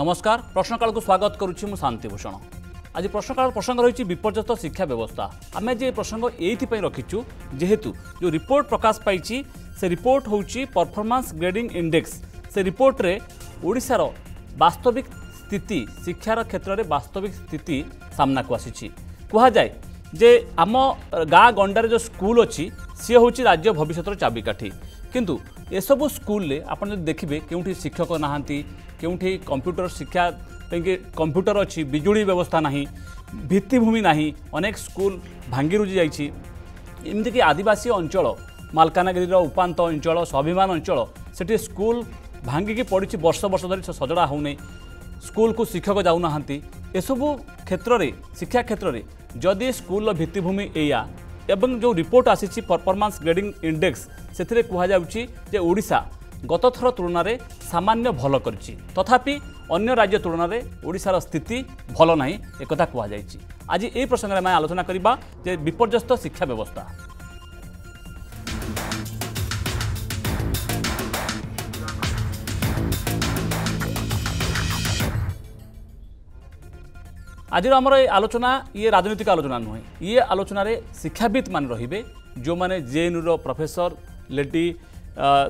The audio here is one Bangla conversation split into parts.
নমস্কার প্রশ্নকালকু স্বাগত করুছি মু শান্তিভূষণ আজ প্রশ্নকাল প্রসঙ্গ রয়েছে বিপর্যস্ত শিক্ষা ব্যবস্থা আমি আজ এই প্রসঙ্গ এইপাই রাখিছু যেহেতু যে রিপোর্ট প্রকাশ পাইছি সে রিপোর্ট হচ্ছে পরফরমান্স গ্রেডিং ইন্ডেক্স সে রিপোর্টরে ওড়শার বাস্তবিক স্থিতি শিক্ষার ক্ষেত্রে বাস্তবিক স্থিতি সামনাকু আসিছি কুহযায় যে আম গাঁ গণ্ডার যে স্কুল অছি সি হচ্ছে রাজ্য ভবিষ্যতর চাবিকাঠি কিন্তু ଏସବୁ ସ୍କୁଲରେ ଆପଣ ଯଦି ଦେଖିବେ କେଉଁଠି ଶିକ୍ଷକ ନାହାନ୍ତି କେଉଁଠି କମ୍ପ୍ୟୁଟର ଶିକ୍ଷା ପାଇଁକି କମ୍ପ୍ୟୁଟର ଅଛି ବିଜୁଳି ବ୍ୟବସ୍ଥା ନାହିଁ ଭିତ୍ତିଭୂମି ନାହିଁ ଅନେକ ସ୍କୁଲ ଭାଙ୍ଗିରୁଜି ଯାଇଛି ଏମିତିକି ଆଦିବାସୀ ଅଞ୍ଚଳ ମାଲକାନଗିରିର ଉପାନ୍ତ ଅଞ୍ଚଳ ସ୍ୱାଭିମାନ ଅଞ୍ଚଳ ସେଠି ସ୍କୁଲ ଭାଙ୍ଗିକି ପଡ଼ିଛି ବର୍ଷ ବର୍ଷ ଧରି ସଜଡ଼ା ହେଉନି ସ୍କୁଲକୁ ଶିକ୍ଷକ ଯାଉନାହାନ୍ତି ଏସବୁ କ୍ଷେତ୍ରରେ ଶିକ୍ଷା କ୍ଷେତ୍ରରେ ଯଦି ସ୍କୁଲର ଭିତ୍ତିଭୂମି ଏଇଆ এবং ଯେଉଁ ରିପୋର୍ଟ ଆସିଛି ପରଫର୍ମାନ୍ସ ଗ୍ରେଡିଂ ଇଣ୍ଡେକ୍ସ ସେଥିରେ କୁହାଯାଉଛି ଯେ ଓଡ଼ିଶା ଗତ ଥର ତୁଳନାରେ ସାମାନ୍ୟ ଭଲ କରିଛି ତଥାପି ଅନ୍ୟ ରାଜ୍ୟ ତୁଳନାରେ ଓଡ଼ିଶାର ସ୍ଥିତି ଭଲ ନାହିଁ ଏକଥା କୁହାଯାଇଛି ଆଜି ଏହି ପ୍ରସଙ୍ଗରେ ଆମେ ଆଲୋଚନା କରିବା ଯେ ବିପର୍ଯ୍ୟସ୍ତ ଶିକ୍ଷା ବ୍ୟବସ୍ଥା আজির আমার এই আলোচনা ইয়ে রাজনৈতিক আলোচনা নুহে ইয়ে আলোচনার শিক্ষাবিদ মানে রহবে যে জেএনইউর প্রফেসর লেডি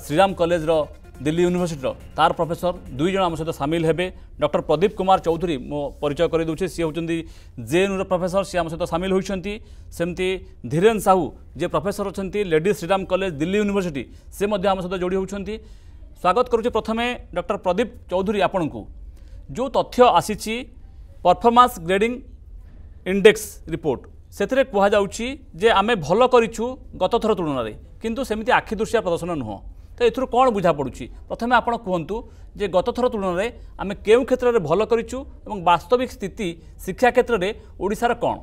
শ্রীরাম কলেজর দিল্লি ইউনিভর্সিটির তার প্রফেসর দুইজন আমার সহ সামিল হবে ডক্টর প্রদীপ কুমার চৌধুরী মো পরিচয় করে দেছে সি হচ্ছেন জেএনইউর প্রফেসর সি আমার সহ সামিল হয়েছেন সেমতি ধীরেন সাহু যে প্রফেসর অনেক lady Shriram college Delhi university সে আমার সহ যোড়ি হচ্ছেন স্বাগত করছি প্রথমে ডক্টর প্রদীপ চৌধুরী আপনার যে তথ্য আসিছি परफर्मान्स ग्रेडिंग ଇଣ୍ଡେକ୍ସ ରିପୋର୍ଟ ସେଥିରେ କୁହାଯାଉଛି ଯେ ଆମେ ଭଲ କରିଛୁ ଗତ ଥର ତୁଳନାରେ କିନ୍ତୁ ସେମିତି ଆଖି ଦୃଶ୍ୟା ପ୍ରଦର୍ଶନ ନୁହଁ ତ ଏଥିରୁ କ'ଣ ବୁଝା ପଡ଼ୁଛି ପ୍ରଥମେ ଆପଣ କୁହନ୍ତୁ ଯେ ଗତ ଥର ତୁଳନାରେ ଆମେ କେଉଁ କ୍ଷେତ୍ରରେ ଭଲ କରିଛୁ ଏବଂ ବାସ୍ତବିକ ସ୍ଥିତି ଶିକ୍ଷା କ୍ଷେତ୍ରରେ ଓଡ଼ିଶାର କ'ଣ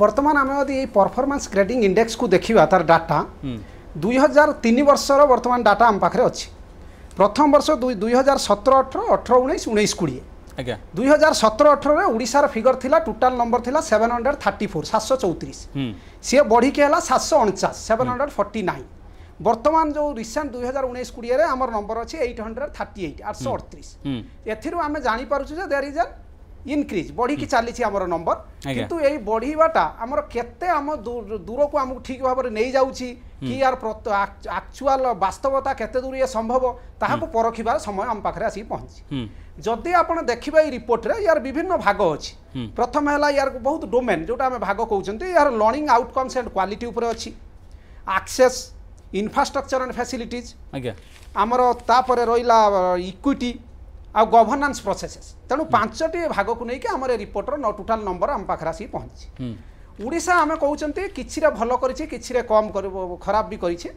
ବର୍ତ୍ତମାନ ଆମେ ଯଦି ଏଇ ପରଫର୍ମାନ୍ସ ଗ୍ରେଡିଂ ଇଣ୍ଡେକ୍ସକୁ ଦେଖିବା ତାର ଡାଟା দুই হাজার তিন বর্ষর বর্তমান ডাটা আম পাখে অছি প্রথম বর্ষ দুই হাজার সতের অঠর অঠর উনিশ উনিশ কোড়িয়ে আজ্ঞা দুই হাজার সতের অঠরের ওড়িশার ফিগর লা টোটাল নম্বর লা সেভেন হন্ড্রেড থার্টি ফোর সাতশো চৌত্রিশ সি বড়িকি হল সাতশো অনচাশ সেভেন হন্ড্রেড ফর্টি নাইন বর্তমান যে রিসেন্ট দুই হাজার উনিশ কোড়িয়ে আমার নম্বর অছি এইট হন্ড্রেড থার্টি এইট আটশো অড়তিশ এর আমি জাঁপারছু যে দের ইজ এ ইনক্রিজ বড়িকি চালিছি আমার নম্বর কিন্তু এই বড়িবাটা আমার কেতে আমার দূরকু আমি ঠিক ভাবে নেই যাচ্ছি কি আর আকচুয়াল বাস্তবতা কেতে দূর ইয়ে সম্ভব তাহাকু পরখিবার সময় আম পাখে আসি পৌঁছি যদি আপনার দেখবে এই রিপোর্টরে ইয়ার বিভিন্ন ভাগ অছি প্রথম হল ইয়ার বহুত ডোমেন যেটা আমি ভাগ কৌছেন ইয়ার লর্নিং আউটকমস এন্ড কোয়ালিটি উপরে অছি আকসেস ইনফ্রাস্ট্রকচর এন্ড ফ্যাসিলিটিজ আমার তাপরে রইলা ইকুইটি ଆଉ ଗଭର୍ନାନ୍ସ ପ୍ରୋସେସେସ୍ ତେଣୁ ପାଞ୍ଚଟି ଭାଗକୁ ନେଇକି ଆମର ରିପୋର୍ଟର ଟୋଟାଲ ନମ୍ବର ଆମ ପାଖରେ ଆସିକି ପହଞ୍ଚିଛି ଓଡ଼ିଶା ଆମେ କହୁଛନ୍ତି କିଛିରେ ଭଲ କରିଛି କିଛିରେ କମ୍ ଖରାପ ବି କରିଛି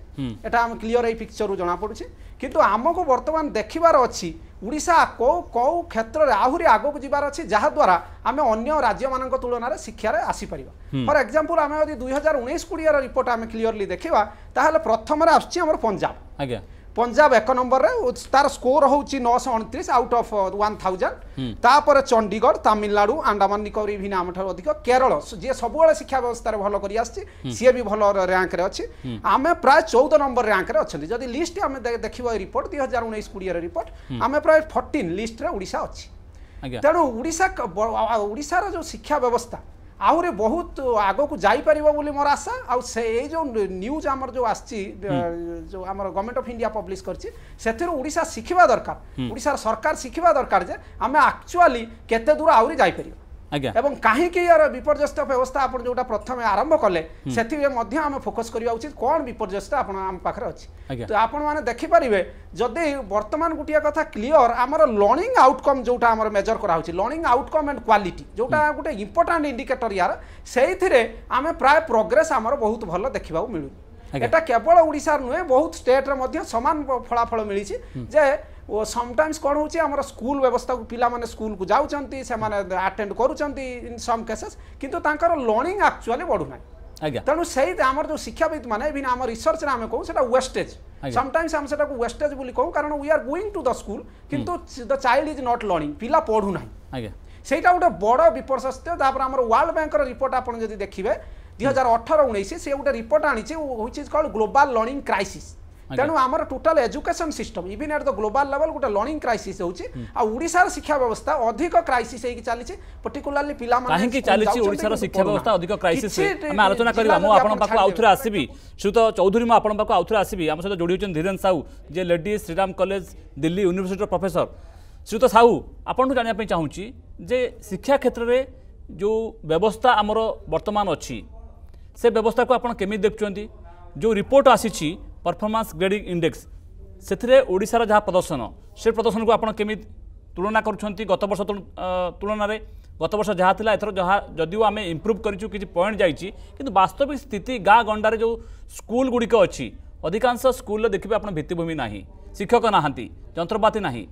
ଏଟା ଆମେ କ୍ଲିଅର ଏଇ ପିକ୍ଚରରୁ ଜଣାପଡ଼ୁଛି କିନ୍ତୁ ଆମକୁ ବର୍ତ୍ତମାନ ଦେଖିବାର ଅଛି ଓଡ଼ିଶା କେଉଁ କେଉଁ କ୍ଷେତ୍ରରେ ଆହୁରି ଆଗକୁ ଯିବାର ଅଛି ଯାହାଦ୍ୱାରା ଆମେ ଅନ୍ୟ ରାଜ୍ୟମାନଙ୍କ ତୁଳନାରେ ଶିକ୍ଷାରେ ଆସିପାରିବା ଫର୍ ଏକ୍ଜାମ୍ପଲ୍ ଆମେ ଯଦି ଦୁଇ ହଜାର ଉଣେଇଶ କୋଡ଼ିଏର ରିପୋର୍ଟ ଆମେ କ୍ଲିଅରଲି ଦେଖିବା ତାହେଲେ ପ୍ରଥମରେ ଆସୁଛି ଆମର ପଞ୍ଜାବ ଆଜ୍ଞା পঞ্জাব এক নম্বরে তার স্কোর হচ্ছে নশো অণত্রিশ আউট অফ ওয়ান থাউজেন্ড তাপরে চণ্ডীগড় তামিলনাড়ু আন্ডামান নিকোবর ইভিন আমঠার অধিক কেরল যে সবুলে শিক্ষা ব্যবস্থার ভাল করে আসছে সি বি ভাল র্যাঙ্করে অছি আমি প্রায় চৌদ নম্বর র্যাঙ্করে অনেক যদি লিষ্ট আমি দেখব এই রিপোর্ট দুই হাজার উনিশ কোড়িয়ের রিপোর্ট আমি প্রায় ফর্টিন লিষ্টরে ওড়শা অছি তেণু ওড়শা ওড়শার যে শিক্ষা ব্যবস্থা ଆହୁରି ବହୁତ ଆଗକୁ ଯାଇପାରିବ ବୋଲି ମୋର ଆଶା ଆଉ ସେ ଏଇ ଯେଉଁ ନ୍ୟୁଜ୍ ଆମର ଯେଉଁ ଆସିଛି ଯେଉଁ ଆମର ଗଭର୍ଣ୍ଣମେଣ୍ଟ ଅଫ୍ ଇଣ୍ଡିଆ ପବ୍ଲିଶ କରିଛି ସେଥିରୁ ଓଡ଼ିଶା ଶିଖିବା ଦରକାର ଓଡ଼ିଶାର ସରକାର ଶିଖିବା ଦରକାର ଯେ ଆମେ ଆକ୍ଚୁଆଲି କେତେ ଦୂର ଆହୁରି ଯାଇପାରିବା এবং কাহিকি ইয়ার বিপর্যস্ত ব্যবস্থা আপন যেটা প্রথমে আরম্ভ কলে সেথিবে মধ্যে আমি ফোকস করা উচিত কম বিপর্যস্ত আপনার আমার পাখে অনেক তো আপনার মানে দেখি যদি বর্তমান গুটিয়া কথা ক্লিয়র আমার লর্নিং আউটকম যেটা আমার মেজর করা হচ্ছে লর্নিং আউটকম এন্ড কোয়ালিটি যেটা গোটে ইম্পর্টাট ইন্ডিকেটর ইয়ার সেই আমি প্রায় প্রোগ্রেস আমার বহু ভালো দেখা মিলু এটা কেবল ওড়িশার নুহে বহুত স্টেট্রে সমান ফলাফল মিছে যে ଓ ସମଟାଇମ୍ସ କ'ଣ ହେଉଛି ଆମର ସ୍କୁଲ ବ୍ୟବସ୍ଥାକୁ ପିଲାମାନେ ସ୍କୁଲକୁ ଯାଉଛନ୍ତି ସେମାନେ ଆଟେଣ୍ଡ କରୁଛନ୍ତି ଇନ୍ ସମ୍ କେସେସ୍ କିନ୍ତୁ ତାଙ୍କର ଲର୍ଣ୍ଣିଂ ଆକ୍ଚୁଆଲି ବଢ଼ୁନାହିଁ ଆଜ୍ଞା ତେଣୁ ସେଇ ଆମର ଯେଉଁ ଶିକ୍ଷାବିତମାନେ ଇଭିନ୍ ଆମ ରିସର୍ଚ୍ଚରେ ଆମେ କହୁ ସେଟା ୱେଷ୍ଟେଜ୍ ସମଟାଇମ୍ସ ଆମେ ସେଟାକୁ ୱେଷ୍ଟେଜ୍ ବୋଲି କହୁ କାରଣ we are going to the school କିନ୍ତୁ the child is not learning ପିଲା ପଢ଼ୁନାହିଁ ଆଜ୍ଞା ସେଇଟା ଗୋଟେ ବଡ଼ ବିପର୍ଯ୍ୟସ୍ତ ତାପରେ ଆମର ୱାର୍ଲଡ ବ୍ୟାଙ୍କର ରିପୋର୍ଟ ଆପଣ ଯଦି ଦେଖିବେ ଦୁଇ ହଜାର ଅଠର ଉଣେଇଶ ସେ ଗୋଟେ ରିପୋର୍ଟ ଆଣିଛି which is called global learning crisis ତେଣୁ ଆମର total education system even at the global level ଗୋଟେ ଲର୍ଣ୍ଣିଂ କ୍ରାଇସିସ୍ ହେଉଛି ଆଉ ଓଡ଼ିଶାର ଶିକ୍ଷା ବ୍ୟବସ୍ଥା ଅଧିକ କ୍ରାଇସିସ୍ ହେଇକି ଚାଲିଛି ପର୍ଟିକୁଲାରଲି ପିଲାମାନେ କାହିଁକି ଚାଲିଛି ଓଡ଼ିଶାର ଶିକ୍ଷା ବ୍ୟବସ୍ଥା ଅଧିକ କ୍ରାଇସିସ୍ ଆମେ ଆଲୋଚନା କରିବା ମୁଁ ଆପଣଙ୍କ ପାଖକୁ ଆଉଥରେ ଆସିବି ଶ୍ରୁତ ଚୌଧୁରୀ ମୁଁ ଆପଣଙ୍କ ପାଖକୁ ଆଉଥରେ ଆସିବି ଆମ ସହିତ ଯୋଡ଼ି ହେଉଛନ୍ତି ଧୀରେନ୍ ସାହୁ ଯିଏ ଲେଡି ଶ୍ରୀରାମ କଲେଜ ଦିଲ୍ଲୀ ୟୁନିଭର୍ସିଟିର ପ୍ରଫେସର ଶ୍ରୁତ ସାହୁ ଆପଣଙ୍କୁ ଜାଣିବା ପାଇଁ ଚାହୁଁଛି ଯେ ଶିକ୍ଷା କ୍ଷେତ୍ରରେ ଯେଉଁ ବ୍ୟବସ୍ଥା ଆମର ବର୍ତ୍ତମାନ ଅଛି ସେ ବ୍ୟବସ୍ଥାକୁ ଆପଣ କେମିତି ଦେଖୁଛନ୍ତି ଯେଉଁ ରିପୋର୍ଟ ଆସିଛି परफरमान्स ଗ୍ରେଡିଂ ଇଣ୍ଡେକ୍ସ ସେଥିରେ ଓଡ଼ିଶାର ଯାହା ପ୍ରଦର୍ଶନ ସେ ପ୍ରଦର୍ଶନକୁ ଆପଣ କେମିତି ତୁଳନା କରୁଛନ୍ତି ଗତ ବର୍ଷ ତୁଳନାରେ ଗତ ବର୍ଷ ଯାହା ଥିଲା ଏଥର ଯାହା ଯଦିଓ ଆମେ ଇମ୍ପ୍ରୁଭ୍ କରିଛୁ କିଛି ପଏଣ୍ଟ ଯାଇଛି କିନ୍ତୁ ବାସ୍ତବିକ ସ୍ଥିତି ଗାଁ ଗଣ୍ଡାରେ ଯେଉଁ ସ୍କୁଲ ଗୁଡ଼ିକ ଅଛି ଅଧିକାଂଶ ସ୍କୁଲରେ ଦେଖିବେ ଆପଣ ଭିତ୍ତିଭୂମି ନାହିଁ ଶିକ୍ଷକ ନାହାନ୍ତି ଯନ୍ତ୍ରପାତି ନାହିଁ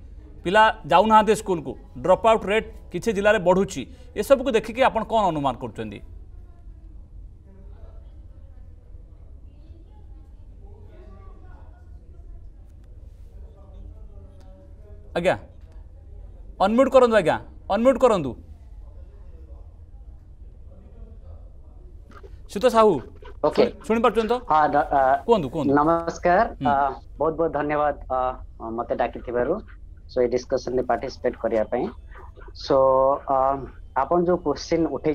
ପିଲା ଯାଉନାହାନ୍ତି ସ୍କୁଲକୁ ଡ୍ରପ୍ ଆଉଟ୍ ରେଟ୍ କିଛି ଜିଲ୍ଲାରେ ବଢ଼ୁଛି ଏସବୁକୁ ଦେଖିକି ଆପଣ କ'ଣ ଅନୁମାନ କରୁଛନ୍ତି आज्ञा अनम्यूट कर अनम्यूट कर नमस्कार बहुत बहुत धन्यवाद मत डाकी थिबारु सो ए डिस्कशन पार्टिसिपेट करिया सो आप जो क्वेश्चन उठे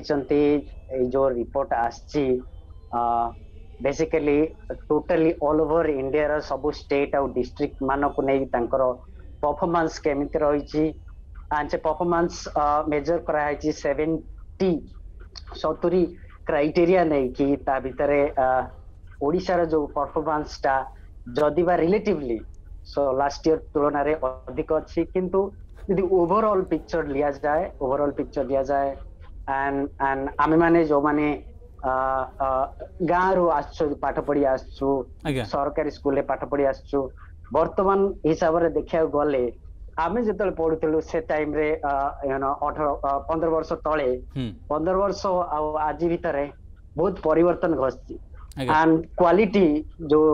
जो रिपोर्ट आछि basically totally all over India सब स्टेट आउ डिस्ट्रिक्ट मानको नै तांकर পরফরমান্স কেমিতি রয়েছে আঞ্চ পরফরমান্স মেজর করা হয়েছে সেভেন্টি সতুরি ক্রাইটেরিয়া নেইকি তা ভিতরে ওড়িশার যে পরফরমান্সটা যদি বা রিলেটিভলি সো লাস্ট ইয়ার তুলনায় অধিক অছি কিন্তু যদি ওভরঅল পিকচর লিয়া যায় ওভরঅল পিকচর লিয়া যায় এন্ড এন্ড আমি মানে যে মানে ଗାଁରୁ ଆସୁଛୁ ପାଠ ପଢି ଆସୁଛୁ ସରକାରୀ ସ୍କୁଲରେ ପାଠ ପଢି ଆସୁଛୁ ବର୍ତ୍ତମାନ ହିସାବରେ ଦେଖିବାକୁ ଗଲେ ଆମେ ଯେତେବେଳେ ପଢୁଥିଲୁ ସେ ଟାଇମରେ ଅଠର ପନ୍ଦର ବର୍ଷ ତଳେ ପନ୍ଦର ବର୍ଷ ଆଉ ଆଜି ଭିତରେ ବହୁତ ପରିବର୍ତ୍ତନ ଘଟିଛି ଆଣ୍ଡ କ୍ୱାଲିଟି ଯୋଉ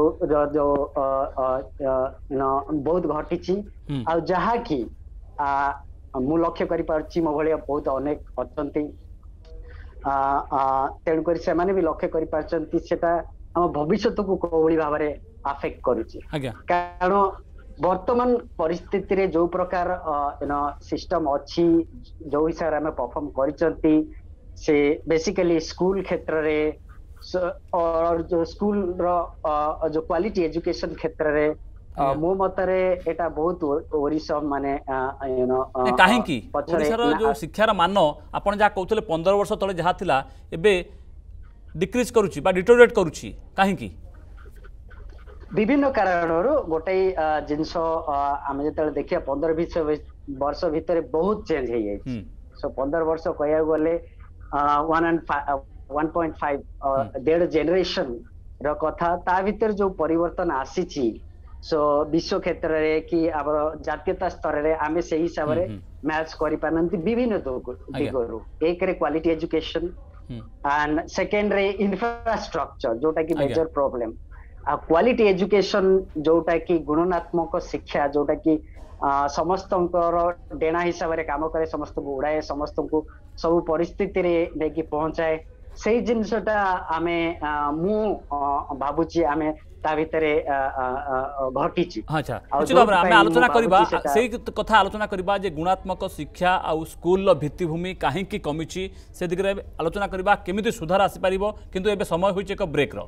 ଯୋଉ ବହୁତ ଘଟିଛି ଆଉ ଯାହାକି ମୁଁ ଲକ୍ଷ୍ୟ କରିପାରୁଛି ମୋ ଭଳିଆ ବହୁତ ଅନେକ ଅଛନ୍ତି ତେଣୁକରି ସେମାନେ ବି ଲକ୍ଷ୍ୟ କରିପାରୁଛନ୍ତି ସେଟା ଆମ ଭବିଷ୍ୟତକୁ କୋଭଳି ଭାବରେ अफेक्ट कर बर्तमान परिस्थिति रे जो प्रकार सिस्टम अच्छी जो हिसाब से परफॉर्म कर बेसिकली स्कूल क्षेत्र रे और जो स्कूल रो जो क्वालिटी एजुकेशन क्षेत्र रे मो मत बहुत माने यू जो शिक्षा रो मानो आपण वर्ष तले डिक्रीज करूची ବିଭିନ୍ନ କାରଣରୁ ଗୋଟେ ଜିନିଷ ଆମେ ଯେତେବେଳେ ଦେଖିବା ପନ୍ଦର ବିଶ ବର୍ଷ ଭିତରେ ବହୁତ ଚେଞ୍ଜ ହେଇଯାଇଛି ସୋ ପନ୍ଦର ବର୍ଷ କହିବାକୁ ଗଲେ ଦେଢ ଜେନେରେସନ ର କଥା ତା ଭିତରେ ଯୋଉ ପରିବର୍ତ୍ତନ ଆସିଛି ସୋ ବିଶ୍ୱ କ୍ଷେତ୍ରରେ କି ଆମର ଜାତୀୟତା ସ୍ତରରେ ଆମେ ସେଇ ହିସାବରେ ମ୍ୟାଚ୍ କରିପାରୁନାହାନ୍ତି ବିଭିନ୍ନ ଦିଗରୁ ଏକରେ କ୍ୱାଲିଟି ଏଜୁକେସନ ଆଣ୍ଡ ସେକେଣ୍ଡରେ ଇନଫ୍ରାଷ୍ଟ୍ରକଚର ଯୋଉଟା କି ମେଜର ପ୍ରୋବ୍ଲେମ ଆଉ କ୍ୱାଲିଟି ଏଜୁକେସନ ଯୋଉଟା କି ଗୁଣନାତ୍ମକ ଶିକ୍ଷା ଯୋଉଟା କି ସମସ୍ତଙ୍କର ଡେଣା ହିସାବରେ କାମ କରେ ସମସ୍ତଙ୍କୁ ଉଡାଏ ସମସ୍ତଙ୍କୁ ସବୁ ପରିସ୍ଥିତିରେ ନେଇକି ପହଞ୍ଚାଏ ସେଇ ଜିନିଷଟା ଆମେ ମୁଁ ଭାବୁଛି ଆମେ ତା ଭିତରେ ଘଟିଛି ଆଚ୍ଛା ଆମେ ଆଲୋଚନା କରିବା ସେଇ କଥା ଆଲୋଚନା କରିବା ଯେ ଗୁଣାତ୍ମକ ଶିକ୍ଷା ଆଉ ସ୍କୁଲର ଭିତ୍ତିଭୂମି କାହିଁକି କମିଛି ସେ ଦିଗରେ ଆଲୋଚନା କରିବା କେମିତି ସୁଧାର ଆସିପାରିବ କିନ୍ତୁ ଏବେ ସମୟ ହୋଇଛି ଏକ ବ୍ରେକ୍ର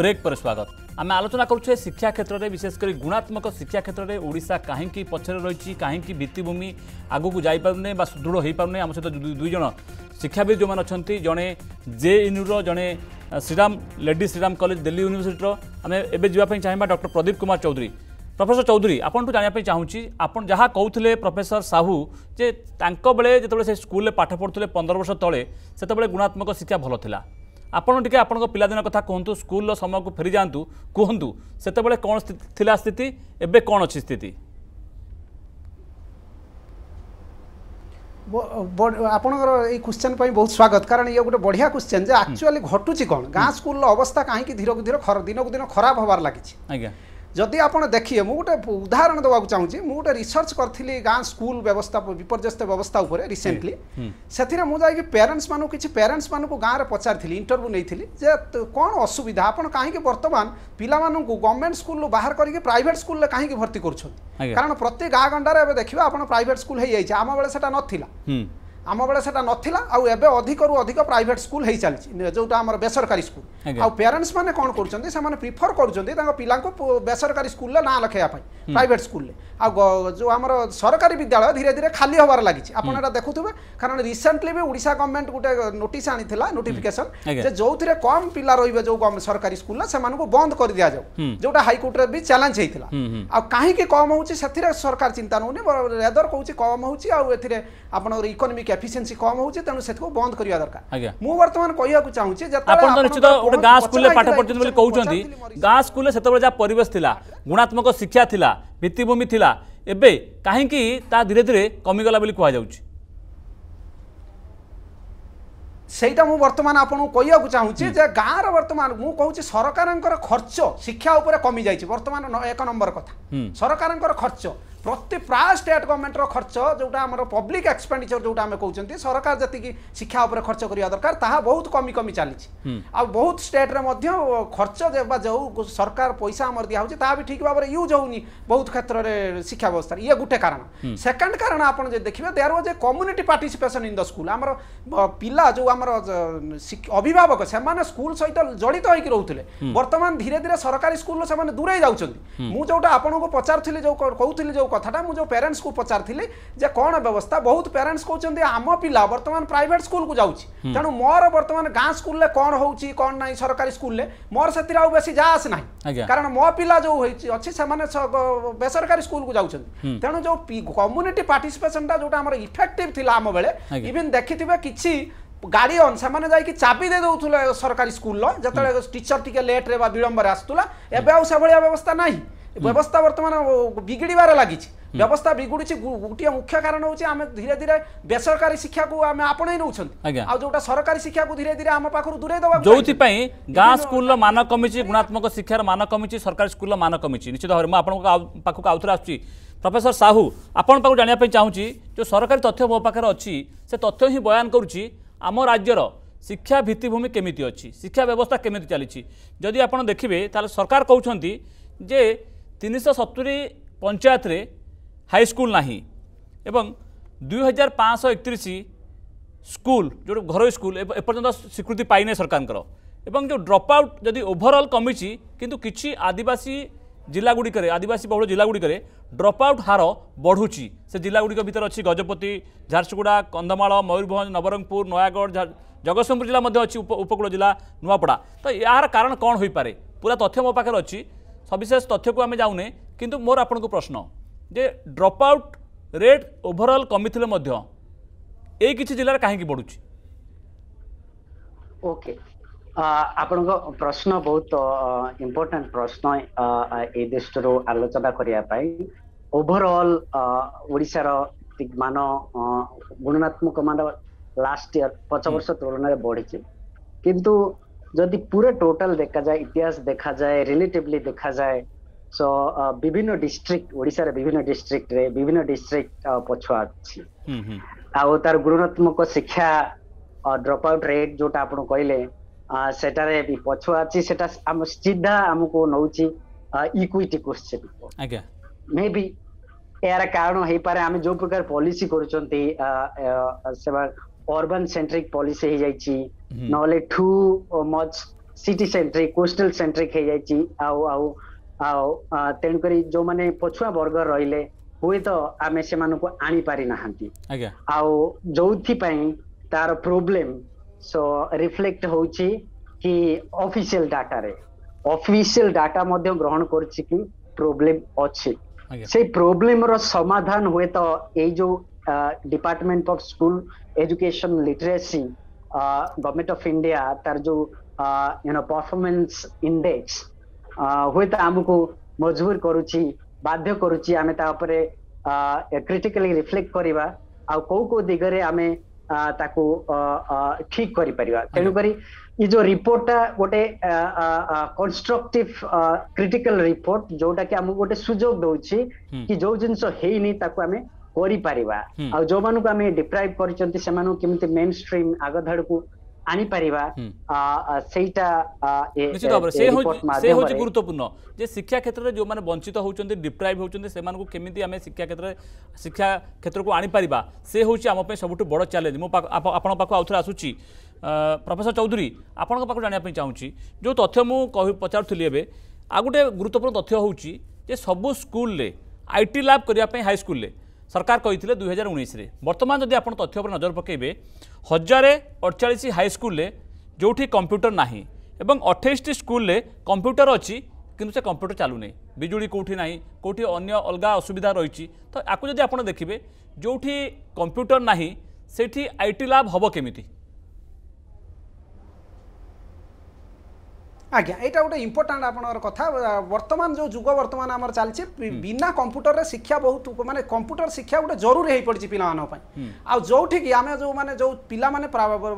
ବ୍ରେକ୍ ପରେ ସ୍ୱାଗତ ଆମେ ଆଲୋଚନା କରୁଛେ ଶିକ୍ଷା କ୍ଷେତ୍ରରେ ବିଶେଷ କରି ଗୁଣାତ୍ମକ ଶିକ୍ଷା କ୍ଷେତ୍ରରେ ଓଡ଼ିଶା କାହିଁକି ପଛରେ ରହିଛି କାହିଁକି ଭିତ୍ତିଭୂମି ଆଗକୁ ଯାଇପାରୁନି ବା ସୁଦୃଢ଼ ହୋଇପାରୁନି ଆମ ସହିତ ଦୁଇ ଜଣ ଶିକ୍ଷାବିତ ଯେଉଁମାନେ ଅଛନ୍ତି ଜଣେ ଜେଏନ୍ୟୁର ଜଣେ ଶ୍ରୀରାମ ଲେଡି ଶ୍ରୀରାମ କଲେଜ ଦିଲ୍ଲୀ ୟୁନିଭର୍ସିଟିର ଆମେ ଏବେ ଯିବା ପାଇଁ ଚାହିଁବା ଡକ୍ଟର ପ୍ରଦୀପ କୁମାର ଚୌଧୁରୀ ପ୍ରଫେସର ଚୌଧୁରୀ ଆପଣଙ୍କୁ ଜାଣିବା ପାଇଁ ଚାହୁଁଛି ଆପଣ ଯାହା କହୁଥିଲେ ପ୍ରଫେସର ସାହୁ ଯେ ତାଙ୍କ ବେଳେ ଯେତେବେଳେ ସେ ସ୍କୁଲରେ ପାଠ ପଢ଼ୁଥିଲେ ପନ୍ଦର ବର୍ଷ ତଳେ ସେତେବେଳେ ଗୁଣାତ୍ମକ ଶିକ୍ଷା ଭଲ ଥିଲା ଆପଣ ଟିକେ ଆପଣଙ୍କ ପିଲାଦିନ କଥା କୁହନ୍ତୁ ସ୍କୁଲର ସମୟକୁ ଫେରିଯାଆନ୍ତୁ କୁହନ୍ତୁ ସେତେବେଳେ କ'ଣ ଥିଲା ସ୍ଥିତି ଏବେ କ'ଣ ଅଛି ସ୍ଥିତି ଆପଣଙ୍କର ଏଇ କ୍ୱେଶ୍ଚନ୍ ପାଇଁ ବହୁତ ସ୍ୱାଗତ କାରଣ ଇଏ ଗୋଟେ ବଢ଼ିଆ କ୍ୱେଶ୍ଚନ୍ ଯେ ଆକ୍ଚୁଆଲି ଘଟୁଛି କ'ଣ ଗାଁ ସ୍କୁଲର ଅବସ୍ଥା କାହିଁକି ଧୀରକୁ ଧୀର ଦିନକୁ ଦିନ ଖରାପ ହେବାର ଲାଗିଛି ଆଜ୍ଞା ଯଦି ଆପଣ ଦେଖିବେ ମୁଁ ଗୋଟେ ଉଦାହରଣ ଦେବାକୁ ଚାହୁଁଛି ମୁଁ ଗୋଟେ ରିସର୍ଚ୍ଚ କରିଥିଲି ଗାଁ ସ୍କୁଲ ବ୍ୟବସ୍ଥା ବିପର୍ଯ୍ୟସ୍ତ ବ୍ୟବସ୍ଥା ଉପରେ ରିସେଣ୍ଟଲି ସେଥିରେ ମୁଁ ଯାଇକି ପ୍ୟାରେଣ୍ଟସ୍ ମାନଙ୍କୁ କିଛି ପ୍ୟାରେଣ୍ଟସ୍ ମାନଙ୍କୁ ଗାଁରେ ପଚାରିଥିଲି ଇଣ୍ଟରଭ୍ୟୁ ନେଇଥିଲି ଯେ କ'ଣ ଅସୁବିଧା ଆପଣ କାହିଁକି ବର୍ତ୍ତମାନ ପିଲାମାନଙ୍କୁ ଗଭର୍ଣ୍ଣମେଣ୍ଟ ସ୍କୁଲରୁ ବାହାର କରିକି ପ୍ରାଇଭେଟ୍ ସ୍କୁଲରେ କାହିଁକି ଭର୍ତ୍ତି କରୁଛନ୍ତି କାରଣ ପ୍ରତି ଗାଁ ଗଣ୍ଡାରେ ଏବେ ଦେଖିବା ଆପଣ ପ୍ରାଇଭେଟ୍ ସ୍କୁଲ ହେଇଯାଇଛି ଆମ ବେଳେ ସେଟା ନଥିଲା ଆମ ବେଳେ ସେଟା ନଥିଲା ଆଉ ଏବେ ଅଧିକରୁ ଅଧିକ ପ୍ରାଇଭେଟ୍ ସ୍କୁଲ ହେଇଚାଲିଛି ଯେଉଁଟା ଆମର ବେସରକାରୀ ସ୍କୁଲ ଆଉ ପ୍ୟାରେଣ୍ଟସ୍ ମାନେ କ'ଣ କରୁଛନ୍ତି ସେମାନେ ପ୍ରିଫର କରୁଛନ୍ତି ତାଙ୍କ ପିଲାଙ୍କୁ ବେସରକାରୀ ସ୍କୁଲରେ ନାଁ ଲେଖାଇବା ପାଇଁ ପ୍ରାଇଭେଟ୍ ସ୍କୁଲରେ ଆଉ ଯେଉଁ ଆମର ସରକାରୀ ବିଦ୍ୟାଳୟ ଧୀରେ ଧୀରେ ଖାଲି ହେବାର ଲାଗିଛି ଆପଣ ଏଇଟା ଦେଖୁଥିବେ କାରଣ ରିସେଣ୍ଟଲି ବି ଓଡ଼ିଶା ଗଭର୍ଣ୍ଣମେଣ୍ଟ ଗୋଟେ ନୋଟିସ୍ ଆଣିଥିଲା ନୋଟିଫିକେସନ୍ ଯେ ଯେଉଁଥିରେ କମ୍ ପିଲା ରହିବେ ଯେଉଁ ସରକାରୀ ସ୍କୁଲରେ ସେମାନଙ୍କୁ ବନ୍ଦ କରି ଦିଆଯାଉ ଯେଉଁଟା ହାଇକୋର୍ଟରେ ବି ଚ୍ୟାଲେଞ୍ଜ ହେଇଥିଲା ଆଉ କାହିଁକି କମ୍ ହେଉଛି ସେଥିରେ ସରକାର ଚିନ୍ତା ନେଉନି ରେଦର କହୁଛି କମ୍ ହେଉଛି ଆଉ ଏଥିରେ ଆପଣଙ୍କର ଇକୋନୋମିକ ଏଫିସିଏନ୍ସି କମ୍ ହେଉଛି ତେଣୁ ସେଥିକୁ ବନ୍ଦ କରିବା ଦରକାର ମୁଁ ବର୍ତ୍ତମାନ କହିବାକୁ ଚାହୁଁଛି ଆପଣ ତ ନିଶ୍ଚିତ ଗୋଟେ ଗାଁ ସ୍କୁଲରେ ପାଠ ପଢ଼ୁଛନ୍ତି ବୋଲି କହୁଛନ୍ତି ଗାଁ ସ୍କୁଲରେ ସେତେବେଳେ ଯାହା ପରିବେଶ ଥିଲା ଗୁଣାତ୍ମକ ଶିକ୍ଷା ଥିଲା ଭିତ୍ତିଭୂମି ଥିଲା ଏବେ କାହିଁକି ତାହା ଧୀରେ ଧୀରେ କମିଗଲା ବୋଲି କୁହାଯାଉଛି ସେଇଟା ମୁଁ ବର୍ତ୍ତମାନ ଆପଣଙ୍କୁ କହିବାକୁ ଚାହୁଁଛି ଯେ ଗାଁର ବର୍ତ୍ତମାନ ମୁଁ କହୁଛି ସରକାରଙ୍କର ଖର୍ଚ୍ଚ ଶିକ୍ଷା ଉପରେ କମିଯାଇଛି ବର୍ତ୍ତମାନ ଏକ ନମ୍ବର କଥା ସରକାରଙ୍କର ଖର୍ଚ୍ଚ প্রতি প্রায় স্টেট গভর্নমেন্টর খরচ যেটা আমার পব্লিক এক্সপেন্ডিচর যেটা আমি কৌন সরকার যেত শিক্ষা উপরে খরচ করা দরকার তাহা বহুত কমি কমি চালছে আহত স্টেট্রে খরচ বা যে সরকার পয়সা আমার দিয়া হচ্ছে তা বি ঠিক ভাবে ইউজ হোনি বহুত ক্ষেত্রে শিক্ষা ব্যবস্থার ইয়ে গোটে কারণ সেকেন্ড কারণ আপনার যদি দেখবে there was a community participation in the school আমার পিলা যে আমার অভিভাবক সে স্কুল সহ জড়িত হয়ে রোলে বর্তমান ধীরে ধীরে সরকারি স্কুল সে দূরে যাচ্ছেন মু যেটা আপনার পচারুলি যে কৌলি যে কথাটা ମୁଁ ଯେଉଁ ପ୍ୟାରେଣ୍ଟସ୍କୁ ପଚାରିଥିଲି ଯେ କ'ଣ ବ୍ୟବସ୍ଥା ବହୁତ ପ୍ୟାରେଣ୍ଟସ୍ କହୁଛନ୍ତି ଆମ ପିଲା ବର୍ତ୍ତମାନ ପ୍ରାଇଭେଟ୍ ସ୍କୁଲକୁ ଯାଉଛି ତେଣୁ ମୋର ବର୍ତ୍ତମାନ ଗାଁ ସ୍କୁଲରେ କ'ଣ ହେଉଛି କ'ଣ ନାହିଁ ସରକାରୀ ସ୍କୁଲରେ ମୋର ସେଥିରେ ଆଉ ବେଶୀ ଯାଆସ ନାହିଁ କାରଣ ମୋ ପିଲା ଯେଉଁ ହେଇଛି ଅଛି ସେମାନେ ବେସରକାରୀ ସ୍କୁଲକୁ ଯାଉଛନ୍ତି ତେଣୁ ଯେଉଁ କମ୍ୟୁନିଟି ପାର୍ଟିସିପେସନଟା ଯେଉଁଟା ଆମର ଇଫେକ୍ଟିଭ୍ ଥିଲା ଆମ ବେଳେ ଇଭିନ୍ ଦେଖିଥିବେ କିଛି গার্ডিয়ন সেমানে যাইকি চাবি দিয়ে দেউলে সরকারি স্কুল যেত টিচর টিকে লেট্রে বা বিলম্বরে আসুলা এবে আউ সেভাবে ব্যবস্থা নাই ব্যবস্থা বর্তমানে বিগিড়িবার লাগিছে ব্যবস্থা বিগুড়ুছি গোটিয়ে মুখ্য কারণ হচ্ছে আমি ধীরে ধীরে বেসরকারি শিক্ষা কু আমি আপনাই নৌ যেটা সরকারি শিক্ষা কু ধীরে ধীরে আমার পাখু দূরে দেওয়া যেউথি গাঁ স্কুলর মান কমিছে গুণাত্মক শিক্ষার মান কমিছে সরকারি স্কুলর মান কমিছে নিশ্চিত ভাবে মু আপনার পাখক আউথরে আসছি প্রফেসর সাহু আপনার পাখু জাঁয়া চাহুছি যে সরকারি তথ্য মো পাখে অছি সে তথ্য হি বয়ান করছি আমার রাজ্যর শিক্ষা ভিত্তিভূমি কেমিতি অছি শিক্ষা ব্যবস্থা কেমিতি চালছে যদি আপনার দেখবে তাহলে সরকার কৌঁচ যে ତିନିଶହ ସତୁରି ପଞ୍ଚାୟତରେ ହାଇସ୍କୁଲ ନାହିଁ ଏବଂ ଦୁଇ ହଜାର ପାଞ୍ଚଶହ ଏକତିରିଶ ସ୍କୁଲ ଯେଉଁଟା ଘରୋଇ ସ୍କୁଲ ଏପର୍ଯ୍ୟନ୍ତ ସ୍ୱୀକୃତି ପାଇନାହିଁ ସରକାରଙ୍କର ଏବଂ ଯେଉଁ ଡ୍ରପ୍ ଆଉଟ୍ ଯଦି ଓଭରଅଲ୍ କମିଛି କିନ୍ତୁ କିଛି ଆଦିବାସୀ ଜିଲ୍ଲାଗୁଡ଼ିକରେ ଆଦିବାସୀ ବହୁଳ ଜିଲ୍ଲାଗୁଡ଼ିକରେ ଡ୍ରପ୍ ଆଉଟ୍ ହାର ବଢ଼ୁଛି ସେ ଜିଲ୍ଲାଗୁଡ଼ିକ ଭିତରେ ଅଛି ଗଜପତି ଝାରସୁଗୁଡ଼ା କନ୍ଧମାଳ ମୟୂରଭଞ୍ଜ ନବରଙ୍ଗପୁର ନୟାଗଡ଼ ଜଗତସିଂହପୁର ଜିଲ୍ଲା ମଧ୍ୟ ଅଛି ଉପକୂଳ ଜିଲ୍ଲା ନୂଆପଡ଼ା ତ ଏହାର କାରଣ କ'ଣ ହୋଇପାରେ ପୁରା ତଥ୍ୟ ମୋ ପାଖରେ ଅଛି সবিশেষ তথ্যকু আমি যাওনে কিন্তু মোর আপনার প্রশ্ন যে ড্রপ আউট রেট ওভরঅল কমিলে মধ্য এই কিছু জেলার কাহিকি বড়ুছি ওকে ଆପଣଙ୍କ ପ୍ରଶ୍ନ ବହୁତ ଇମ୍ପୋର୍ଟାଣ୍ଟ ପ୍ରଶ୍ନ ଏ ଦୃଷ୍ଟିରୁ ଆଲୋଚନା କରିବା ପାଇଁ ଓଭରଅଲ୍ ଓଡ଼ିଶାର ମାନ ଗୁଣନାତ୍ମକ ମାନ ଲାଷ୍ଟ ଇୟର ପଛ ବର୍ଷ ତୁଳନାରେ ବଢିଛି କିନ୍ତୁ যদি পুরো টোটাল দেখা যায় ইতিহাস দেখা যায় রিলেটিভলি দেখা যায় সো বিভিন্ন ডিস্ট্রিক্ট ওড়িଶାর বিভিন্ন ডিস্ট্রিক্টরে ବିଭିନ୍ନ ଡିଷ୍ଟ୍ରିକ୍ଟ ପଛୁଆ ଅଛି ଆଉ ତାର ଗୁଣାତ୍ମକ ଶିକ୍ଷା ଡ୍ରପ୍ ଆଉଟ୍ ରେଟ୍ ଯୋଉଟା ଆପଣ କହିଲେ ସେଟାରେ ବି ପଛୁଆ ଅଛି ସେଟା ଆମ ସିଧା ଆମକୁ ନଉଛି ଇକ୍ୱିଟି କୋଶ୍ଚିନ୍ ମେ ବି ଏହାର କାରଣ ହେଇପାରେ ଆମେ ଯୋଉ ପ୍ରକାର ପଲିସି କରୁଛନ୍ତି ସେମାନେ अर्बन सेंट्रिक पॉलिसी है जाइची नॉले too much city centric coastal centric है जाइची आउ आउ आउ तेंड करी जो माने पछुआ बर्गर रहिले हुए तो आमे से मानु को आनी पारी ना हंती आउ जो थी पाई तार प्रॉब्लम सो रिफ्लेक्ट हो कि ऑफिशियल डाटा रे ऑफिशियल डाटा मध्यम ग्रहण कर ची कि प्रॉब्लम अच्छी से प्रॉब्लम रो समाधान हुए तो ए जो department of school education literacy government of India तार जो यू नो परफॉर्मेंस इंडेक्स हुए तो को मजबूर करुची बाध्य करुची आम तापर क्रिटिकली रिफ्लेक्ट करवा आउ कौ कौ दिगरे आम uh, ताको uh, uh, ठीक कर तेणुक ये जो रिपोर्टा गोटे कंस्ट्रक्टिव क्रिटिकल रिपोर्ट जोटा कि आम गोटे सुजोग दौर कि जो जिनस है କରିପାରିବା ଆଉ ଯୋଉମାନଙ୍କୁ ଆମେ ଡିପ୍ରାଇଭ କରିଛନ୍ତି ସେମାନଙ୍କୁ କେମିତି ମେନ୍ ଷ୍ଟ୍ରିମ୍ ଆଗ ଧାଡକୁ ଆଣିପାରିବା ସେଇଟା ନିଶ୍ଚିତ ଭାବରେ ସେ ହେଉଛି ଗୁରୁତ୍ୱପୂର୍ଣ୍ଣ ଯେ ଶିକ୍ଷା କ୍ଷେତ୍ରରେ ଯେଉଁମାନେ ବଞ୍ଚିତ ହେଉଛନ୍ତି ଡିପ୍ରାଇଭ ହେଉଛନ୍ତି ସେମାନଙ୍କୁ କେମିତି ଆମେ ଶିକ୍ଷା କ୍ଷେତ୍ରରେ ଶିକ୍ଷା କ୍ଷେତ୍ରକୁ ଆଣିପାରିବା ସେ ହେଉଛି ଆମ ପାଇଁ ସବୁଠୁ ବଡ଼ ଚ୍ୟାଲେଞ୍ଜ ମୁଁ ଆପଣଙ୍କ ପାଖକୁ ଆଉଥରେ ଆସୁଛି ପ୍ରଫେସର ଚୌଧୁରୀ ଆପଣଙ୍କ ପାଖକୁ ଜାଣିବା ପାଇଁ ଚାହୁଁଛି ଯେଉଁ ତଥ୍ୟ ମୁଁ କହି ପଚାରୁଥିଲି ଏବେ ଆଉ ଗୋଟେ ଗୁରୁତ୍ୱପୂର୍ଣ୍ଣ ତଥ୍ୟ ହେଉଛି ଯେ ସବୁ ସ୍କୁଲରେ ଆଇ ଟି ଲ୍ୟାବ୍ କରିବା ପାଇଁ ହାଇସ୍କୁଲରେ সরকার কে দুই হাজার উনিশে বর্তমান যদি আপনার তথ্য উপরে নজর পকাইবে হাজারে অড়চাশ হাইস্কুলে যেটি কম্পুটর না এবং অঠেইশটি স্কুলে কম্পুটর অছি কিন্তু সে কম্পুটর চালুনি বিজুড়ি কোটি না কোটি অন্য অলগা অসুবিধা রয়েছে তো আকু যদি আপনার দেখবে যেটি কম্পুটর না সেটি আইটি ল্যাব হব কেমিটি আজ্ঞা এটা গোটে ইম্পর্টাট আপনার কথা বর্তমান যে যুগ বর্তমান আমার চালছে বিনা কম্পুটরের শিক্ষা বহুত মানে কম্পুটর শিক্ষা গোটে জরুরি হয়ে পড়ছে পিলা আউঠিকি আমি যে মানে যে পিলা মানে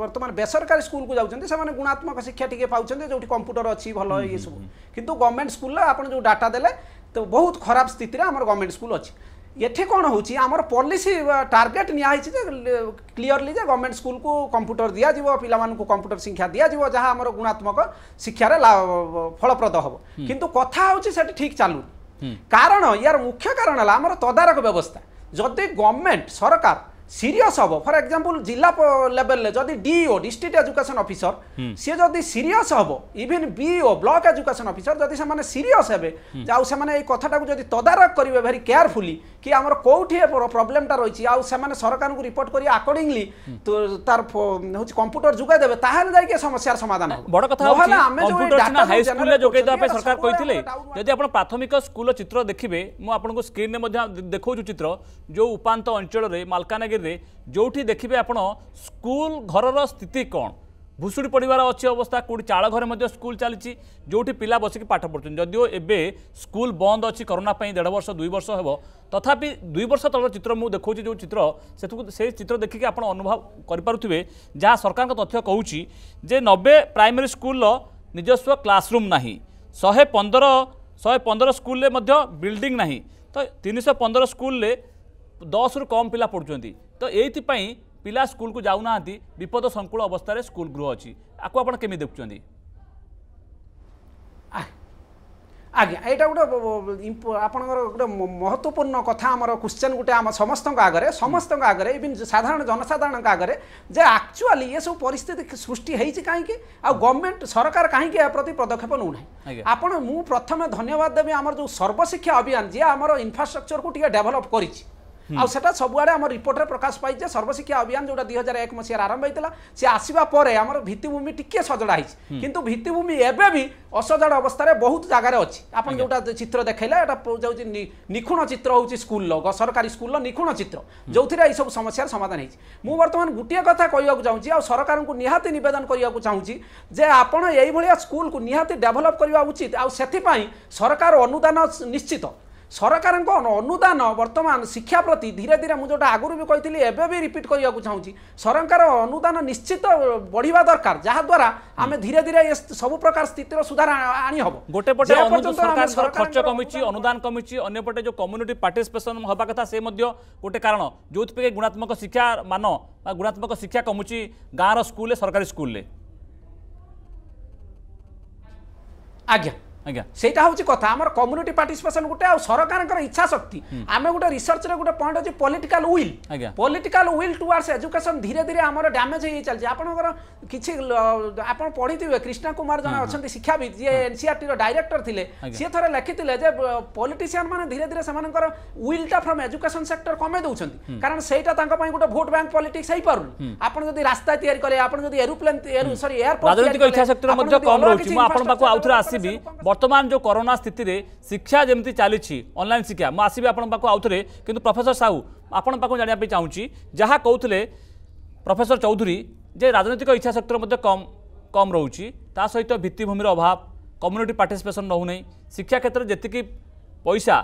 বর্তমানে বেসরকারি স্কুল কু যাচ্ছেন সে গুণাত্মক শিক্ষা টিকি পাচ্ছেন যেটি কম্পুটর অছি ভাল ইয়ে কিন্তু গভর্নমেন্ট স্কুলে আপনার যে ডাটা দেলে তো বহুত খারাপ স্থিতি আমার গভর্নমেন্ট স্কুল অনেক ଏଠି କ'ଣ ହେଉଛି ଆମର ପଲିସି ଟାର୍ଗେଟ୍ ନିଆହେଇଛି ଯେ କ୍ଲିଅରଲି ଯେ ଗଭର୍ଣ୍ଣମେଣ୍ଟ ସ୍କୁଲକୁ କମ୍ପ୍ୟୁଟର ଦିଆଯିବ ପିଲାମାନଙ୍କୁ କମ୍ପ୍ୟୁଟର ଶିକ୍ଷା ଦିଆଯିବ ଯାହା ଆମର ଗୁଣାତ୍ମକ ଶିକ୍ଷାରେ ଫଳପ୍ରଦ ହେବ କିନ୍ତୁ କଥା ହେଉଛି ସେଠି ଠିକ୍ ଚାଲୁନି କାରଣ ୟାର ମୁଖ୍ୟ କାରଣ ହେଲା ଆମର ତଦାରଖ ବ୍ୟବସ୍ଥା ଯଦି ଗଭର୍ଣ୍ଣମେଣ୍ଟ ସରକାର সিরিয়স হব ফর এক্সাম্পল জেলা লেভেলে যদি ডিও ডিস্ট্রিক্ট এজুকেশন অফিসর সি যদি সিরিয়স হব even BEO block education officer যদি সে সিরিয়স হবে আউ সে এই কথাটা যদি তদারখ করবে ভেরি কেয়ারফুলি কি আমার কোটি প্রোবলেমটা রয়েছে আউ সে সরকার রিপোর্ট করি আকর্ডিংলি তার হচ্ছে কম্পুটর যোগাই দেবে তাহলে যাই সমস্যার সমাধান বড় কথা হাইস্কুলে যোগাই দেওয়া সরকার কইলে যদি আপনার প্রাথমিক স্কুল চিত্র দেখবে মু আপনার স্ক্রিনে দেখাও চিত্র যে উপাত অঞ্চলের মালকানগিরি ରେ ଯେଉଁଠି ଦେଖିବେ ଆପଣ ସ୍କୁଲ ଘରର ସ୍ଥିତି କ'ଣ ଭୁଷୁଡ଼ି ପଡ଼ିବାର ଅଛି ଅବସ୍ଥା କେଉଁଠି ଚାଳ ଘରେ ମଧ୍ୟ ସ୍କୁଲ ଚାଲିଛି ଯେଉଁଠି ପିଲା ବସିକି ପାଠ ପଢ଼ୁଛନ୍ତି ଯଦିଓ ଏବେ ସ୍କୁଲ ବନ୍ଦ ଅଛି କରୋନା ପାଇଁ ଦେଢ଼ ବର୍ଷ ଦୁଇ ବର୍ଷ ହେବ ତଥାପି ଦୁଇ ବର୍ଷ ତଳର ଚିତ୍ର ମୁଁ ଦେଖାଉଛି ଯେଉଁ ଚିତ୍ର ସେଥିକୁ ସେ ଚିତ୍ର ଦେଖିକି ଆପଣ ଅନୁଭବ କରିପାରୁଥିବେ ଯାହା ସରକାରଙ୍କ ତଥ୍ୟ କହୁଛି ଯେ ନବେ ପ୍ରାଇମେରୀ ସ୍କୁଲର ନିଜସ୍ୱ କ୍ଲାସରୁମ୍ ନାହିଁ ଶହେ ପନ୍ଦର ଶହେ ପନ୍ଦର ସ୍କୁଲରେ ମଧ୍ୟ ବିଲ୍ଡିଂ ନାହିଁ ତ ତିନିଶହ ପନ୍ଦର ସ୍କୁଲରେ ଦଶରୁ କମ୍ ପିଲା ପଢ଼ୁଛନ୍ତି ତ ଏଇଥିପାଇଁ ପିଲା ସ୍କୁଲକୁ ଯାଉନାହାନ୍ତି ବିପଦ ସଂକୁଳ ଅବସ୍ଥାରେ ସ୍କୁଲ ଗୃହ ଅଛି ଆକୁ ଆପଣ କେମିତି ଦେଖୁଛନ୍ତି ଆଜ୍ଞା ଏଇଟା ଗୋଟେ ଆପଣଙ୍କର ଗୋଟେ ମହତ୍ୱପୂର୍ଣ୍ଣ କଥା ଆମର କ୍ୱେଶ୍ଚନ୍ ଗୋଟେ ଆମ ସମସ୍ତଙ୍କ ଆଗରେ ସମସ୍ତଙ୍କ ଆଗରେ ଇଭିନ୍ ସାଧାରଣ ଜନସାଧାରଣଙ୍କ ଆଗରେ ଯେ ଆକ୍ଚୁଆଲି ଏସବୁ ପରିସ୍ଥିତି ସୃଷ୍ଟି ହେଇଛି କାହିଁକି ଆଉ ଗଭର୍ଣ୍ଣମେଣ୍ଟ ସରକାର କାହିଁକି ଏହା ପ୍ରତି ପଦକ୍ଷେପ ନେଉନାହିଁ ଆପଣ ମୁଁ ପ୍ରଥମେ ଧନ୍ୟବାଦ ଦେବି ଆମର ଯେଉଁ ସର୍ବଶିକ୍ଷା ଅଭିଯାନ ଯିଏ ଆମର ଇନଫ୍ରାଷ୍ଟ୍ରକ୍ଚରକୁ ଟିକେ ଡେଭଲପ୍ କରିଛି আটা সবুড়ে আমার রিপোর্টে প্রকাশ পাই যে সর্বশিক্ষা অভিযান যেটা দুই হাজার এক মশিয়ার আরম্ভ হয়েছিল সে আসবা পরে আমার ভিত্তিভূমি টিকি সজড়া হয়েছে কিন্তু ভিত্তিভূমি এবে বি অসজড় অবস্থায় বহুত জায়গায় অছি আপনার যেটা চিত্র দেখাইলে এটা যাচ্ছে নিখুণ চিত্র হচ্ছে স্কুলর সরকারি স্কুলর নিখুণ চিত্র যেটা এইসব সমস্যার সমাধান হয়েছে মু বর্তমান গোটিয়ে কথা কইবাক চাহুছি আর সরকারকে নিহতি নিবেদন করা চাহুছি যে আপনার এইভাবে স্কুলকে নিহতি ডেভেলপ করা উচিত আপাই সরকার অনুদান নিশ্চিত ସରକାରଙ୍କ ଅନୁଦାନ ବର୍ତ୍ତମାନ ଶିକ୍ଷା ପ୍ରତି ଧୀରେ ଧୀରେ ମୁଁ ଯେଉଁଟା ଆଗରୁ ବି କହିଥିଲି ଏବେ ବି ରିପିଟ୍ କରିବାକୁ ଚାହୁଁଛି ସରକାର ଅନୁଦାନ ନିଶ୍ଚିତ ବଢ଼ିବା ଦରକାର ଯାହାଦ୍ୱାରା ଆମେ ଧୀରେ ଧୀରେ ଏ ସବୁ ପ୍ରକାର ସ୍ଥିତିର ସୁଧାର ଆଣିହେବ ଗୋଟେ ପଟେ ସରକାର ଖର୍ଚ୍ଚ କମିଛି ଅନୁଦାନ କମିଛି ଅନ୍ୟପଟେ ଯେଉଁ କମ୍ୟୁନିଟି ପାର୍ଟିସିପେସନ୍ ହେବା କଥା ସେ ମଧ୍ୟ ଗୋଟେ କାରଣ ଯେଉଁଥିପାଇଁ ଗୁଣାତ୍ମକ ଶିକ୍ଷା ମାନ ବା ଗୁଣାତ୍ମକ ଶିକ୍ଷା କମୁଛି ଗାଁର ସ୍କୁଲରେ ସରକାରୀ ସ୍କୁଲରେ ଆଜ୍ଞା ସେଇଟା ହେଉଛି କଥା ଆମର କମ୍ୟୁନିଟି ପାର୍ଟିସିପେସନ ଗୋଟେ ଆଉ ସରକାରଙ୍କର ଇଚ୍ଛା ଶକ୍ତି ଆମେ ଗୋଟେ ରିସର୍ଚ୍ଚରେ ଗୋଟେ ପଏଣ୍ଟ ଅଛି political will political will towards education ଧୀରେ ଧୀରେ ଆମର ଡ୍ୟାମେଜ୍ ହେଇ ଚାଲିଛି ଆପଣଙ୍କର କିଛି ଆପଣ ପଢ଼ିଥିବେ କ୍ରିଷ୍ଣା କୁମାର ଜଣେ ଅଛନ୍ତି ଶିକ୍ଷାବିତ୍ ଯିଏ ଏନ୍ସିଆର୍ଟିର ଡାଇରେକ୍ଟର ଥିଲେ ସିଏ ଥରେ ଲେଖିଥିଲେ ଯେ ପଲିଟିସିଆନ ମାନେ ଧୀରେ ଧୀରେ ସେମାନଙ୍କର ୱିଲ୍ଟା ଫ୍ରମ୍ ଏଜୁକେସନ ସେକ୍ଟର କମେଇ ଦେଉଛନ୍ତି କାରଣ ସେଇଟା ତାଙ୍କ ପାଇଁ ଗୋଟେ ଭୋଟ ବ୍ୟାଙ୍କ ପଲିଟିକ୍ସ ହେଇପାରୁନି ଆପଣ ଯଦି ରାସ୍ତା ତିଆରି କଲେ ଆପଣ ଯଦି ଏରୋପ୍ଲେନ୍ ସରି ଏୟାରପୋର୍ଟ ରାଜନୈତିକ ଇଚ୍ଛା ଶକ୍ତିର ମଧ୍ୟ କମ୍ ରହୁଛି ମୁଁ ଆପଣଙ୍କ ପାଖକୁ ଆଉଥରେ ଆସିବି বর্তমান যে করোনা স্থিতিরে শিক্ষা যেমি চালছি অনলাইন শিক্ষা মু আসবি আপনার পাখ আউথরে কিন্তু প্রফেসর সাহু আপনার পাখ জাঁয়া চাহুছি যা কৌলে প্রফেসর চৌধুরী যে রাজনৈতিক ইচ্ছাশক্তির মধ্যে কম কম রয়েছে তা সহ ভিত্তিভূমির অভাব কম্যুনিটি পার্টিসিপেসন রহুনাই শিক্ষা ক্ষেত্রে যেত পয়সা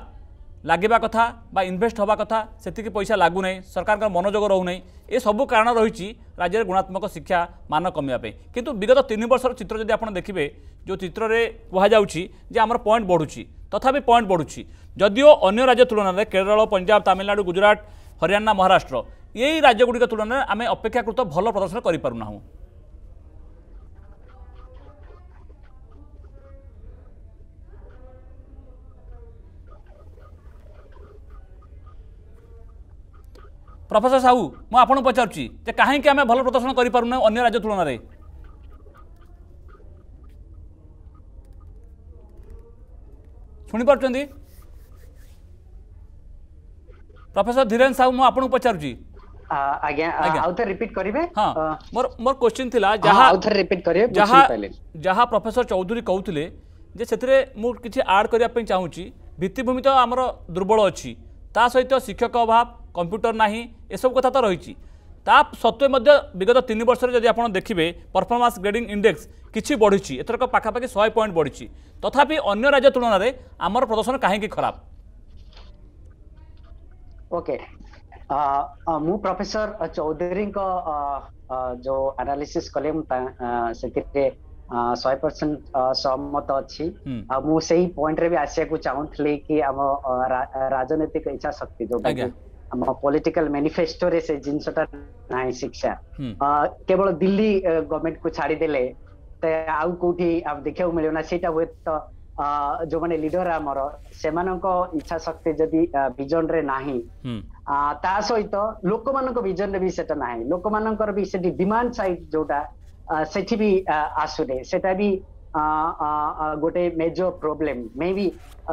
ଲାଗିବା କଥା ବା ଇନଭେଷ୍ଟ ହେବା କଥା ସେତିକି ପଇସା ଲାଗୁନାହିଁ ସରକାରଙ୍କର ମନୋଯୋଗ ରହୁନାହିଁ ଏସବୁ କାରଣ ରହିଛି ରାଜ୍ୟରେ ଗୁଣାତ୍ମକ ଶିକ୍ଷା ମାନ କମିବା ପାଇଁ କିନ୍ତୁ ବିଗତ ତିନି ବର୍ଷର ଚିତ୍ର ଯଦି ଆପଣ ଦେଖିବେ ଯେଉଁ ଚିତ୍ରରେ କୁହାଯାଉଛି ଯେ ଆମର ପଏଣ୍ଟ ବଢ଼ୁଛି ତଥାପି ପଏଣ୍ଟ ବଢ଼ୁଛି ଯଦିଓ ଅନ୍ୟ ରାଜ୍ୟ ତୁଳନାରେ କେରଳ ପଞ୍ଜାବ ତାମିଲନାଡ଼ୁ ଗୁଜରାଟ ହରିୟାଣା ମହାରାଷ୍ଟ୍ର ଏଇ ରାଜ୍ୟଗୁଡ଼ିକ ତୁଳନାରେ ଆମେ ଅପେକ୍ଷାକୃତ ଭଲ ପ୍ରଦର୍ଶନ କରିପାରୁନାହୁଁ ପ୍ରଫେସର ସାହୁ ମୁଁ ଆପଣଙ୍କୁ ପଚାରୁଛି ଯେ କାହିଁକି ଆମେ ଭଲ ପ୍ରଦର୍ଶନ କରିପାରୁନୁ ଅନ୍ୟ ରାଜ୍ୟ ତୁଳନାରେ ଶୁଣିପାରୁଛନ୍ତି ପ୍ରଫେସର ଧୀରେନ୍ ସାହୁ ମୁଁ ଆପଣଙ୍କୁ ପଚାରୁଛି ଯାହା ପ୍ରଫେସର ଚୌଧୁରୀ କହୁଥିଲେ ଯେ ସେଥିରେ ମୁଁ କିଛି ଆଡ୍ କରିବା ପାଇଁ ଚାହୁଁଛି ଭିତ୍ତିଭୂମି ତ ଆମର ଦୁର୍ବଳ ଅଛି ତା ସହିତ ଶିକ୍ଷକ ଅଭାବ कंप्यूटर ना यू कथा तो रही सत्वे विगत तीन वर्ष देखिए परफर्मांस ग्रेडिंग इंडेक्स किसी बढ़ुच्छी एथरक पाखापाखि शहे पॉइंट बढ़ी तथापि अं राज्य तुलन में आम प्रदर्शन कहीं खराब ओके मु प्रोफेसर चौधरी जो एनालिसिस कले से शहे परसेंट सहमत अच्छी मुझे पॉइंट रे भी आसा चाहूली कि राजनैतिक इच्छा शक्ति जो ଆମ ପଲିଟିକାଲ ମ୍ୟାନିଫେଷ୍ଟୋରେ ସେ ଜିନିଷଟା ନାହିଁ ଶିକ୍ଷା କେବଳ ଦିଲ୍ଲୀ ଗଭର୍ଣ୍ଣମେଣ୍ଟକୁ ଛାଡ଼ିଦେଲେ ଆଉ କୋଉଠି ଦେଖିବାକୁ ମିଳିବ ନା ସେଇଟା ହୁଏତ ଯୋଉମାନେ ଲିଡର ଆମର ସେମାନଙ୍କ ଇଚ୍ଛା ଶକ୍ତି ଯଦି ଭିଜନରେ ନାହିଁ ତା ସହିତ ଲୋକମାନଙ୍କ ଭିଜନରେ ବି ସେଟା ନାହିଁ ଲୋକମାନଙ୍କର ବି ସେଠି ଡିମାଣ୍ଡ ସାଇଡ୍ ଯୋଉଟା ସେଠି ବି ଆସୁନି ସେଟା ବି गोटे मेजर प्रोब्लेम मे भी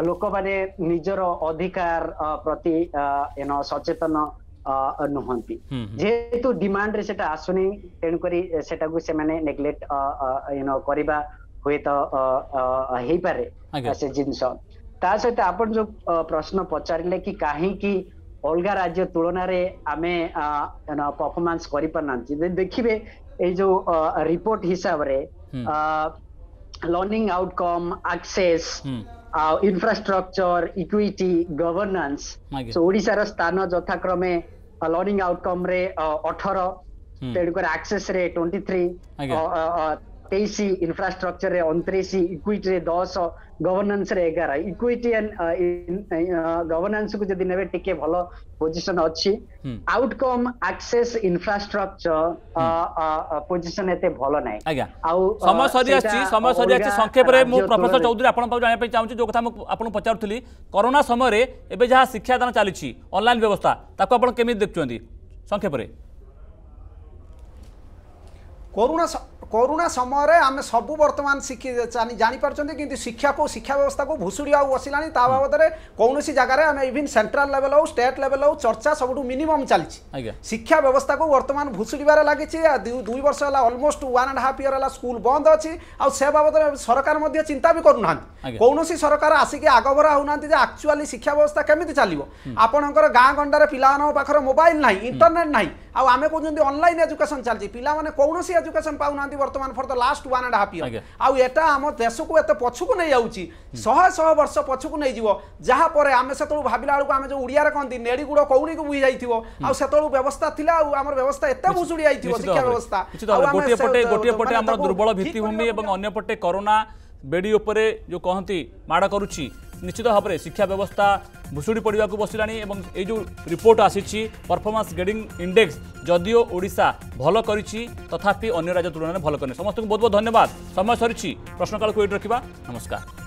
लोक मैंने निजर अधिकार प्रति सचेतन नुहति जेहेतु डिमांड से आसुनी तेणुक से नेग्लेक्ट यूनो करवा हुए तो पारे से जिनस सहित आप जो प्रश्न पचारे कि कहीं अलग राज्य तुलन आम परफॉर्मेंस कर देखिए ये जो रिपोर्ट हिसाब से learning outcome, access, hmm. Infrastructure equity governance so ଓଡ଼ିଶାର ସ୍ଥାନ ଯଥାକ୍ରମେ ଲର୍ଣ୍ଣିଂ ଆଉଟକମ୍ରେ ଅଠର ତେଣୁକରି ଆକ୍ସେସ୍ରେ ଟ୍ୱେଣ୍ଟି ଥ୍ରୀ ତେଇଶି ଇନଫ୍ରାଷ୍ଟ୍ରକ୍ଚରରେ ଅଣତିରିଶ ଇକ୍ୱିଟିରେ ଦଶ ଗଭର୍ଣ୍ଣାନ୍ସରେ ଏଗାର ଇକ୍ୱିଟି ଗଭର୍ଣ୍ଣାନ୍ସକୁ ଯଦି ନେବେ ଟିକେ ଭଲ ପୋଜିସନ ଅଛି ଆଉଟକମ୍ ଆକ୍ସେସ୍ ଇନଫ୍ରାଷ୍ଟ୍ରକ୍ଚର ପୋଜିସନ୍ ଏତେ ଭଲ ନାହିଁ ଆଉ ସମୟ ସରିଆସିଛି ସମୟ ସରିଆସିଛି ସଂକ୍ଷେପରେ ମୁଁ ପ୍ରଫେସର ଚୌଧୁରୀ ଆପଣଙ୍କ ପାଖରୁ ଜାଣିବା ପାଇଁ ଚାହୁଁଛି ଯେଉଁ କଥା ମୁଁ ଆପଣଙ୍କୁ ପଚାରୁଥିଲି କରୋନା ସମୟରେ ଏବେ ଯାହା ଶିକ୍ଷାଦାନ ଚାଲିଛି ଅନଲାଇନ୍ ବ୍ୟବସ୍ଥା ତାକୁ ଆପଣ କେମିତି ଦେଖୁଛନ୍ତି ସଂକ୍ଷେପରେ କରୁଣା করোনা সময় আমি সবু বর্তমান জাঁপারছেন কিন্তু শিক্ষাকে শিক্ষা ব্যবস্থাকে ভুষুড়ি আউ বসিলানি তা বাবদরে কৌশি জায়গায় আমি ইভিন সেন্ট্রাল লেভেল হোক স্টেট লেভেল হোক চর্চা সবু মিনিমম চালছে শিক্ষা ব্যবস্থাকে বর্তমান ভুষুড়িবার লাগিছে দুই বর্ষ হল almost one and half year হল স্কুল বন্ধ অছি সে বাবদরে সরকার চিন্তা বি করু না কৌশি সরকার আসিকি আগভরা হো যে আকচুয়ালি শিক্ষা ব্যবস্থা কেমিতি চালিব আপনার গাঁ গণ্ডার পিলা পাখে মোবাইল না ইন্টরনেট না ଆଉ ଆମେ କହୁଛନ୍ତି ଅନଲାଇନ୍ ଏଜୁକେସନ୍ ଚାଲିଛି ପିଲାମାନେ କୌଣସି ଏଜୁକେସନ୍ ପାଉନାହାନ୍ତି ବର୍ତ୍ତମାନ for the last one and half year ଆଉ ଏଟା ଆମ ଦେଶକୁ ଏତେ ପଛକୁ ନେଇଯାଉଛି ଶହ ଶହ ବର୍ଷ ପଛକୁ ନେଇଯିବ ଯାହାପରେ ଆମେ ସେତେବେଳେ ଭାବିଲା ବେଳକୁ ଆମେ ଯେଉଁ ଓଡ଼ିଆରେ କହନ୍ତି ନେଡ଼ି ଗୁଡ଼ କଉଣିକୁ ବୁହି ଯାଇଥିବ ଆଉ ସେତେବେଳେ ବ୍ୟବସ୍ଥା ଥିଲା ଆଉ ଆମର ବ୍ୟବସ୍ଥା ଏତେ ଭୁଷୁଡ଼ି ଯାଇଥିବ ଶିକ୍ଷା ବ୍ୟବସ୍ଥା ଗୋଟିଏ ପଟେ ଗୋଟିଏ ପଟେ ଆମର ଦୁର୍ବଳ ଭିତ୍ତିଭୂମି ଏବଂ ଅନ୍ୟପଟେ କରୋନା बेडी उपरे जो कहन्ति माड गरु निश्चित भावर शिक्षा व्यवस्था भुसुडी पडिवाक बसिलापोर्ट आसि पर्फमान्स ग्रेडिङ इन्डेक्स जदियो भल तथापि अन्य राज्य तुलन भयो कि समस्तै बहुत बहुत धन्यवाद समय सरि प्रश्नकाल ए नमस्कार